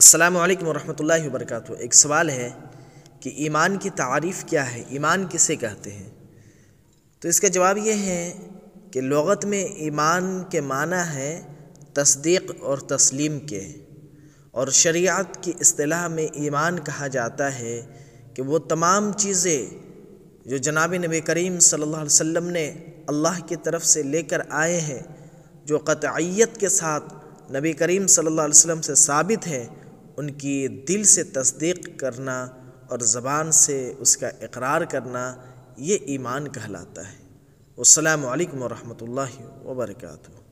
अल्लाम वरहमल वरक एक सवाल है कि ईमान की तारीफ़ क्या है ईमान किसे कहते हैं तो इसका जवाब ये है कि लगत में ईमान के माना है तस्दीक और तस्लीम के और शरीयत की अतलाह में ईमान कहा जाता है कि वो तमाम चीज़ें जो जनाब नबी करीम सल्लल्लाहु अलैहि वसल्लम ने अल्लाह की तरफ से लेकर आए हैं जो कतईत के साथ नबी करीम सल्लल्लाहु अलैहि वसल्लम से साबित है उनकी दिल से तस्दीक करना और ज़बान से उसका इकरार करना ये ईमान कहलाता है अल्लाम वरहमल वर्का